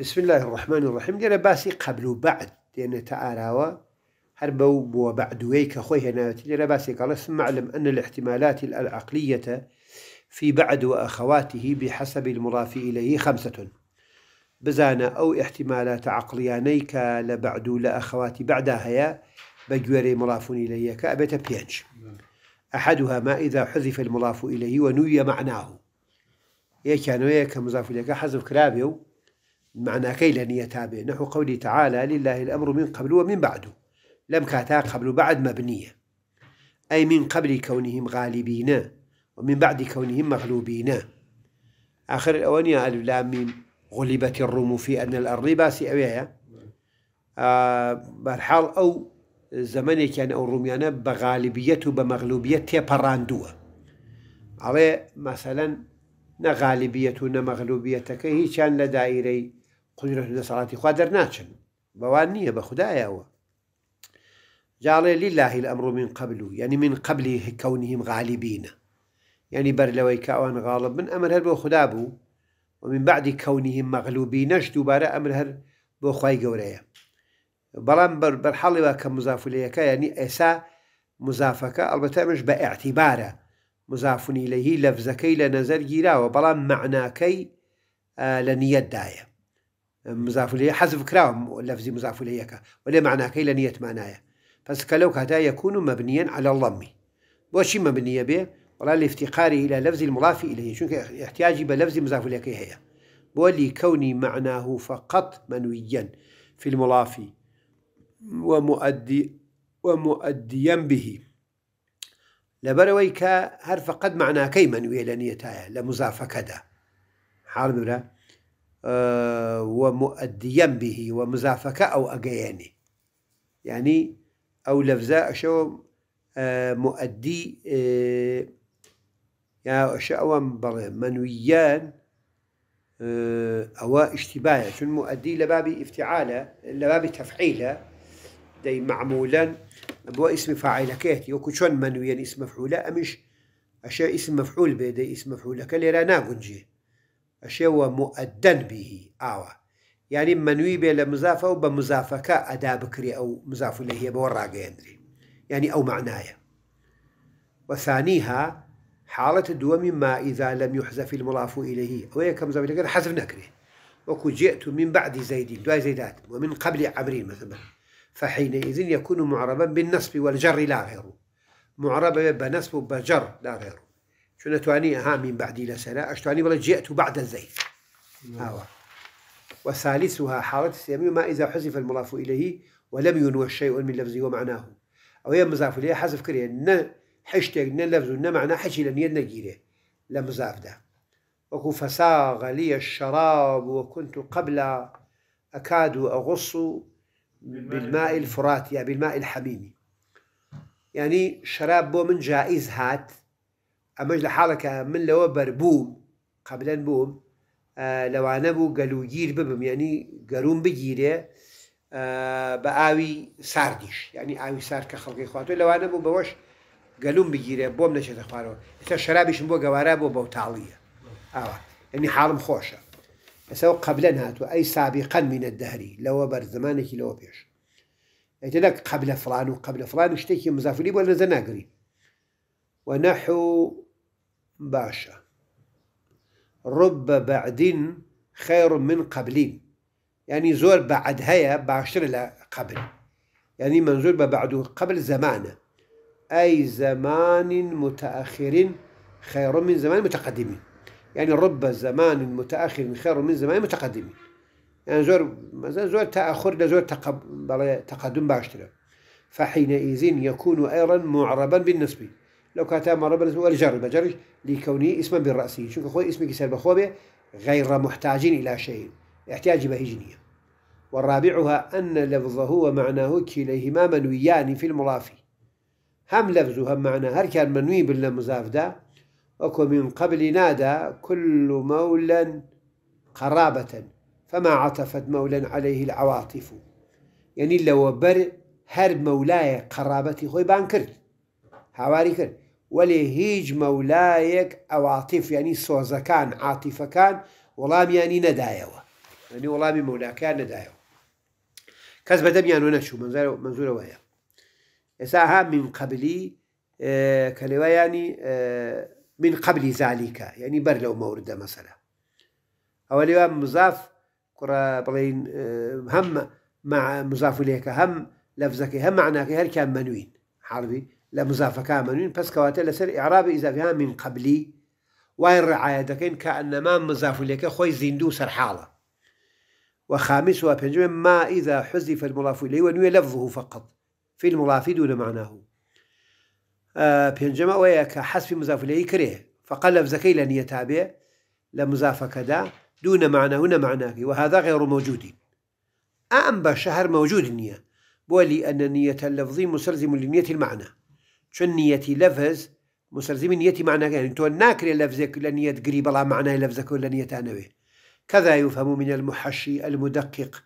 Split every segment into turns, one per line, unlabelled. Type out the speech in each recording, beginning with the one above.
بسم الله الرحمن الرحيم دينا باسي قبل وبعد لأن يعني تعالى هربوا وبعد ويك خويه هنا دينا باسي قال ثم اعلم أن الاحتمالات العقلية في بعد وأخواته بحسب المضاف إليه خمسة بزانا أو احتمالات عقليانيك لبعد لأخواتي بعدها هيا بجوري مضاف إليك أبيت بيانش أحدها ما إذا حذف المضاف إليه ونوي معناه يكان ويك مضاف إليك حذف كرابيو معنى كي لن يتابع نحو قوله تعالى لله الأمر من قبل ومن بعده لم كاتا قبل بعد مبنية أي من قبل كونهم غالبين ومن بعد كونهم مغلوبين آخر الأوانية ألف لام ميم غلبت الروم في أن الأرض باسي أويها آه برحال أو زمن كان أو روميانا يعني بغالبية بمغلوبية و على مثلاً نەغاالبیەت و نەمەغلوبیەتەکە هیچیان لە دایرەی قدرە دەسەڵاتی خوا دەرناچن بەوان نییە بە خدایەوە جاڵێ لیلاهی ئەمڕۆ من قبل و یعنی من قبلی هکەونیم غاالبینە یعنی بەر لەوەی کاوان غاڵب من ئەمر هەر بۆ خدا بوو و من بعدی کەونیم مەغلوبی نەش دووبارە ئەمر هەر بۆ خی گەورەیە بەڵام بەرحاڵیەوە کە مزافولەکە ینی ئێسا مزافەکە ئەلبەتەمەش بە ئاعتیبارە مزافون كي لەهی جيرا لە نەزەر كي بەڵام معناکەی مزافون إليه مزافلی حەزف کراوە مزافون إليه كا ولا معنى كي لنية کە بس كلوك هذا يكون مبنيا على اللەمی وشي مبنيا به ولا الافتقار إلى لفظ المضاف إليه چونکە احتیاجی بە لەفزی مزافلەکەی هي ولي كوني معناه فقط منويا في المضاف ومؤدي ومؤديا به لبروي كا هر فقد معنا كي من نیەتایە لە لمزافة كدا حال مرا اه، ومؤديا به ومزافة أو ینی يعني أو لفزا أشو مؤدي يا بڵێ منویان ئەوە اه، ئیشتیباە چون مؤدی لە بابی ئفتیعاە لە بابی تەفعیلە دەی بو اسم فاعل كات يوكو شون منويا اسم مفعول امش أشياء اسم مفعول بيدي اسم مفعول كلي رانا قنجي أشياء هو مؤدن به اوا يعني منوي به لمضافه وبمضافه كا ادا بكري او مضاف اللي هي بورا يعني او معناها وثانيها حالة الدوام ما إذا لم يحذف المضاف إليه وهي كم زمن حذف نكره وكو جئت من بعد زيد دواي زيدات ومن قبل عمرين مثلا فحينئذ يكون معربا بالنصب والجر لا غيره معربا بنصب وبجر لا غيره شنو تواني ها من بعدي اش اشتواني والله جئت بعد الزيت نعم. هاوا وثالثها حالة السيامي ما إذا حذف المضاف إليه ولم ينوى شيء من لفظه ومعناه أو يا مضاف إليه حذف كريه ن حشتك ن لفظ ن معنى حشي لن يدنجيره لم مضاف ده وكو فساغ لي الشراب وكنت قبل أكاد أغص بالماء الفرات یا بالماء الحمیمی ینی شەراب بۆ من جائیز هات ئەمەش لە حاڵەکە من لەوە بەربووم قبلەن بووم لەوانە بوو گەلوگیر ببم ینی گەروم بگیرێ بە ئاوی ساردیش ینی ئاوی سار کە خەڵکی خواتۆ لەوانە بوو بەوەش گەلوم بگیرێ بۆم نەچێتە خوارەوە ئێستا شەرابیشم بۆ گەوارە بۆ بەوتاڵیە ئاوا ینی حاڵم خۆشە ئەسەو قبلەن أي سابقا من منە دەهری لەوە بەرزمانێکی لەوە پێش ئەتەدەك قبلە فلان وقبل فلان شتێکی مزافری ولا زناقري ونحو باشا رب بعد خير من قبلين يعني زور بعد هيا باشتر لا قبل يعني منزور بە قبل زمانه أي زمان متأخر خير من زمان متقدمين يعني رب زمان متأخر خير من زمان متقدم يعني زور مثلا زور تأخر لزور تقب... تقدم باشتره فحينئذ يكون أيضا معربا بالنسبة لو كانت معربا بالنسبة والجر بجر لكونه اسما بالرأسي شوف أخوي اسمك سلب خوبه غير محتاج إلى شيء احتياج به جنية والرابعها أن لفظه ومعناه كليهما منويان في المضاف هم لفظه هم معناه هر كان منوي بالمضاف ده أكو من قبل نادى كل مولى قرابة فما عطفت مولى عليه العواطف يعني لو بر هر مولاي قرابتي خوي بانكر هاواري كر ولي هيج مولايك عواطف يعني عاطفة عاطفكان ولام يعني ندايوه يعني وڵامی كان ندایەوە کەس بەدەمیان يعني نەچوو منزورە وەیە ويا ها من آه، يعني کەلێوایانی آه، من قبل ذلك يعني بر لو مورد مثلا اليوم مضاف كرة بلين آه، هم مع مضاف إليك هم لفظك هم معناك هل كان منوين حربي لمضاف كان منوين بس كواتل لسر إعراب إذا فيها من قبلي وين رعاية دكين كأنما مضاف إليك خوي زندو سر حالة وخامس وبنجم ما إذا حذف المضاف إليه ونوي لفظه فقط في المضاف دون معناه وياك حسب مضاف حەسبی مزافلەی کرێ فقط لە لن يتابع لمضاف تابێ دون مزافەکەدا هنا نەمانەهو نەماناکی وهذا غير موجود ئەم بە موجود النية بولي أن ئەنە اللفظي مسلزم مسلزم المعنى المعنە چون مسلزم لەفز مسلزمی نیەتی تو تۆ ناکرێت لەفزێک لە نیەت گری بەڵام معنای لەفزەکە لە نیەتانەوێ كذا يفهم من المحشي المدقق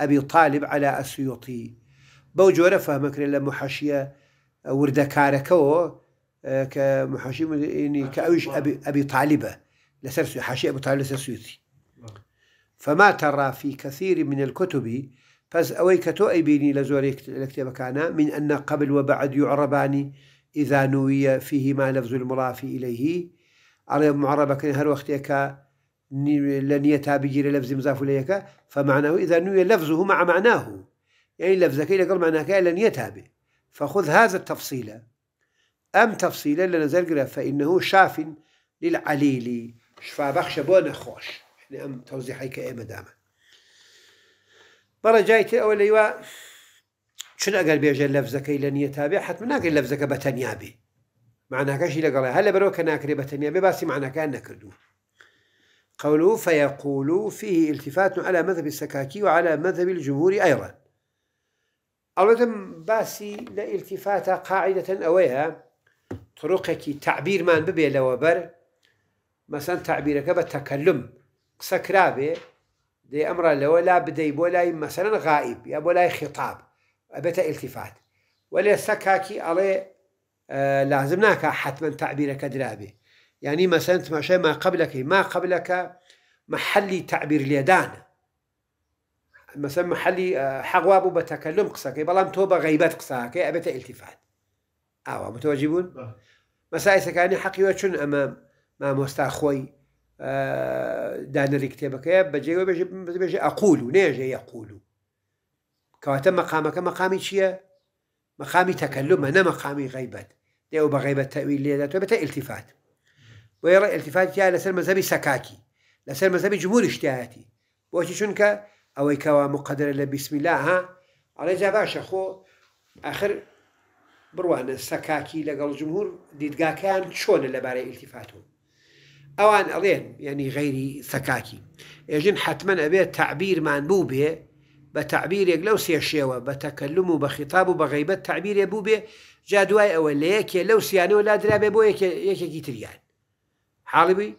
أبي طالب على السيوطي بوجور فهمك للمحشية ورد كاركو آه، كمحاشي يعني كأوش أبي أبي طالبة لسرسو حاشي ئەبوو تا لسرسوتي فما ترى في كثير من الكتب فز أوي كتو أي بيني لزوريك لكتب كان من أن قبل وبعد يعربان إذا نوي فيهما لفظ المرافي إليه على معربة كان هر وقتك لن يتابجي للفظ مزاف إليك فمعناه إذا نوي لفظه مع معناه يعني لفظك إلى قل معناك لن يتابي فخذ هذا التفصيل أم تفصيلا لنا زرقرا فإنه شاف للعليل شفا بخش بونا خوش يعني أم توضيحي كأيما داما مرة جايتي أول ليوا أيوة، شنو أقل بيجا لن إلى حتى من أقل لفزك بتنيابي معناها كشي لقال هلا بروك ناكري بتنيابي باسي معناها كان نكردو قوله فيقول فيه التفات على مذهب السكاكي وعلى مذهب الجمهور أيضا البته باسی لە ئیلتیفاتە أويها ئەوەیە تڕۆقێکی تعبیرمان ببێ لەوە بەر مەسەن تعبیرەکە بە تەکەلم قسەکرابێ دێ ئەمڕە لەوە لا بدەی بۆ لای غائب یا بۆ لای خیتاب ئەبێتە ئیلتیفات وەلێ سەکاکی ئەڵێ آه، لازم ناکە حتما تعبیرەکە درابێ ینی يعني مثلا تماشای ما قبلەکەی ما قبلەکە محلي تعبیر لێدانە مثلا محلي آه، حقواب بتكلم قصاكي بلام تو بغيبات قصاكي ابيت التفات آه، أو متواجبون مثلا اذا كان حقي وشن أمام ما مستخوي دان الكتابك بجي بجي بجي أقول نيجي يقول كواتا مقامك مقامي شيا مقامي تكلم أنا مقامي غيبات ديو بغيبة تأويل لي توبه التفات ويرى التفات يا لسر مذهبي سكاكي لسر مذهبي جمهور اشتياتي بوشي شنك او يكوا مقدر الله بسم الله ها على جباش اخو اخر بروان السكاكي لقال الجمهور ديدقا كان شون اللي باري التفاتهم اوان الين يعني غيري سكاكي يجن حتما ابي تعبير منبوبه بتعبير لو سيشيوا بتكلم بخطاب بغيبة تعبير يا بوبي جادواي او ليك لو سيانو لا درا بو يك يك بي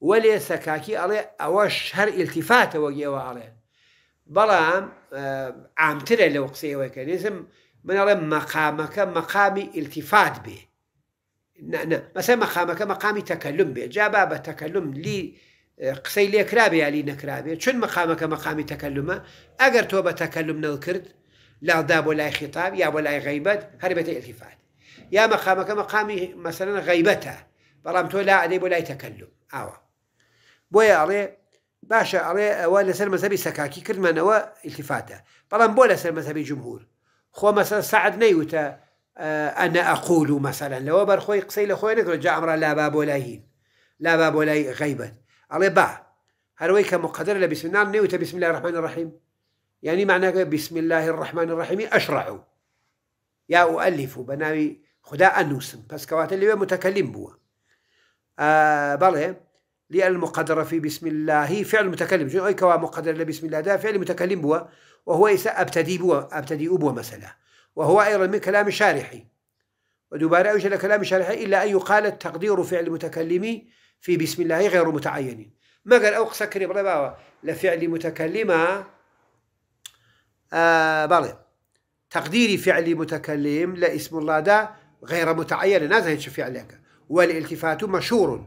ولي سكاكي الي اوش هر التفاته وجي وعلي بەڵام ئامترە آه، لەو قسەیەوەکە نێزم منەڵێ مەقامەکە مەقامی ئیلتیفات بێ مەسە مەقامەکە مەقامی تەکەلم بێ جابا بە تەکەلم لی آه، قسەی لێکرابێ یالی نەکرابێت چون مەقامەکە مەقامی تەکەلمە ئەگەر تۆ بە تەکەلم نەڵ کرد لادا بۆ لای خیتاب یا بۆ لای غیبەت هەربێتە ئیلتیفات یا مەقامەکە مەقامی مەسەرەن غیبەتە بەڵام تۆ لا ئەدەی بۆ لای تەکەلم ئاوە بۆیە ئەڵێ باشە ئەڵێ ئەوە لەسەر مەزەبی سەکاکی کردمانەوە التیفاتە طبعا بولا سر مذهبي جمهور خو مثلا سعد نيوتا ئەنە ئەقول و مەسەلەن لەوە بەرخۆی قسەی لە نقول جاء جا لا باب ولا لا باب ولا لای غیبەت على با هرويك مقدر لا بسم الله نيوتا بسم الله الرحمن الرحيم يعني معناه بسم الله الرحمن الرحيم أشرع يا أؤلف بناوي خدا أنوسم بس كواتل اللي متكلم بوا آه بله للمقدرة في بسم الله فعل متكلم أي كوا مقدر بسم الله ده فعل متكلم بوا وهو إسا أبتدي بوا أبتدي أبوا مثلا وهو أيضا من كلام الشارحي ودبارة أوجه لكلام الشارحي إلا أن يقال تقدير فعل متكلم في بسم الله غير متعين ما قال أو سكر برباوة لفعل متكلمة آه تقديري فعل متكلم لا اسم الله ده غير متعين نازل فعلك والالتفات مشهور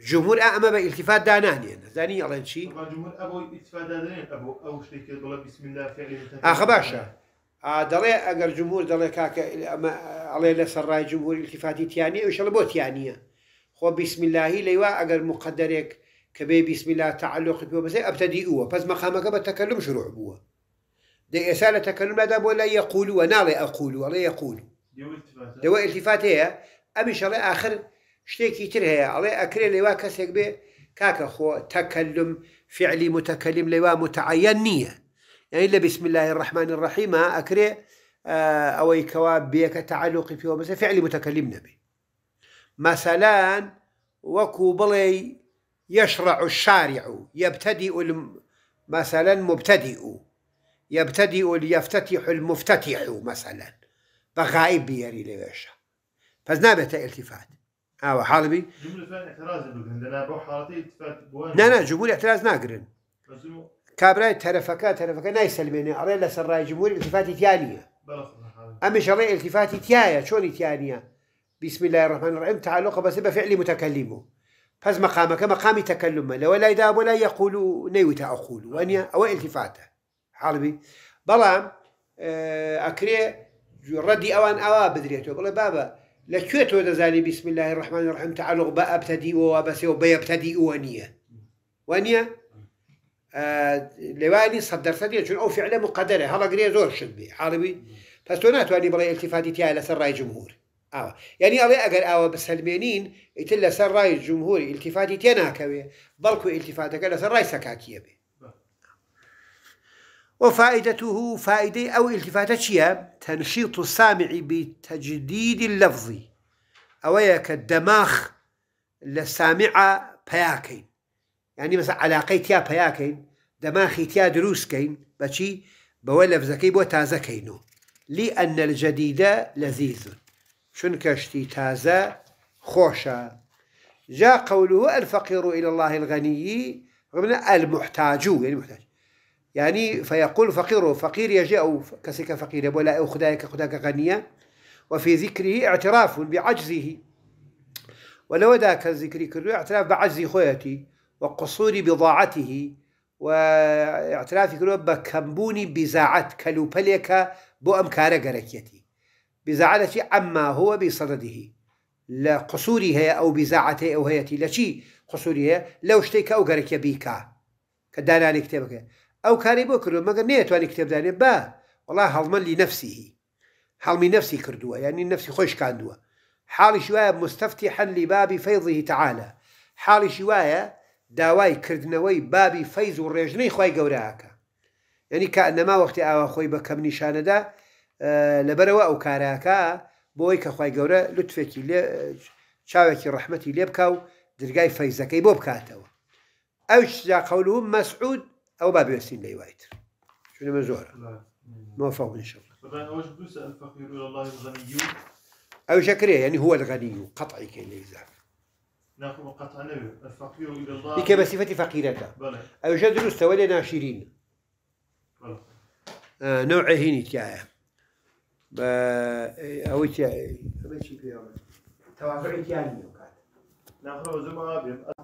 جمهور اما بالتفات دانانيا زاني الله شيء جمهور ابو التفات دانانيا ابو او شيء كده بسم الله فعلا اخ باشا دڵێ أجر جمهور دەڵێ کاکە ئەڵێ لە سەرڕای جمهوری التیفاتی تیانە ئەوشەڵ بۆ بسم الله بیسمیلهی لەیوا أجر مقدرك كبي بسم الله تعلق پێ بەسێ ئەبتەدی وە پس مەخامەکە بە تەکەلم شروع بووە دە ئێسا لە تەکەلمدا بۆ لا یەقولوە ناڵێ ئەقولو وەڵێ یەقول دەوە أمي هەیە الله آخر شتێکی تر هەیە علي اكري لێوا کەسێک بێ کاکە خو تكلم فعلی متكلم لێوا متعين نيه يعني لە بسم الله الرحمن اكري آه او کەوا بك تعلق فيه بەسە فعلی متكلم نبي مثلا وكو بلي يشرع الشارع يبتدئ الم... مثلا مبتدئ يبتدئ ليفتتح المفتتح مثلا بغائب يري لويشا فزنابت التفات او آه، حالبي جمله فات اعتراض انا بروح حالتي فات لا لا جمهور اعتراض ناقرن كابراي ترفكا ترفكا نايسلميني اري لسراي جمهور التفاتي ثانيه امش اري التفاتي تيايا شلون تيانية بسم الله الرحمن الرحيم تعلق بسبب بفعل متكلمه فاز مقامك مقام تكلمه لو لا يداب ولا يقول نيوت أقول وأني أو التفاته حالبي بلام آه، أكري ردي أوان أوا بدريته بلا بابا لكي تود دەزانی بسم الله الرحمن الرحيم تعلق بە ابتدي وابەسەوە بە یەبتەدیەوە نییە وانە لێوانی شنو دەرسەدیە چون ئەو فعلە مقدرە هەڵەگرێ زۆر شت بێ حڵبی پس التفاتي ناتوانانی بڵێ التیفاتی تیا لەسەر ڕای جمهور ئاوە یعنی ئەڵێ ئەگەر ئاوە بەسەلمێنین ئیتر لەسەر الجمهور التفاتي التیفاتی تێناکەوێ بەڵکو التیفاتەکە لەسەر ڕای وفائدته فائدة أو التفاتة تنشيط السامع بتجديد اللفظ أويا الدماخ للسامعة بياكين يعني مثلا علاقي تيا بياكين دماخي تيا دروس كين بشي بولا فزكي بو تازكينو كينو لأن الجديد لذيذ شن كشتي تازا خوشا جاء قوله الفقير إلى الله الغني ومن المحتاج يعني محتاج يعني فيقول فقيره فقير يجاء كسك فقير ولا أخداك خداك غنيا وفي ذكره اعتراف بعجزه ولو ذاك الذكر كله اعتراف بعجز خويتي وقصور بضاعته واعتراف كله بكمبوني بزاعت كلوبليك بو أمكار قركيتي بزاعتي عما هو بصدده لا قصورها أو بزاعته أو هيتي شيء قصورها لو اشتيك أو قرك بيكا كدانا كتابك أو كاري بو كردو مگر نيتواني كتاب داني با والله هلمن لنفسه هلمي نفسي كردوه يعني نفسي خوش كاندوه حال شوايا مستفتحا لباب فيضه تعالى حال شوايا داواي كردنوي باب فيض و خوي قوراك يعني كانما وقت اوا خوي بكم خۆی دا لبروا او كاراكا بويك خوي قورا کە لي شاوك رحمتي لێ چاوێکی ڕحمەتی لێ بکە جا قولهم مسعود او شاء الله بوێستین اوش بس الفقير الى الله الغني أو شكرية يعني هو الغني قطعي كي لي نعم لا نبي الفقير إلى الله لك بصفة فقيرة أو جدر تولي ناشرين بلى آه نوع هيني تيا آه، أو تيا توافعي تياني نعم زمان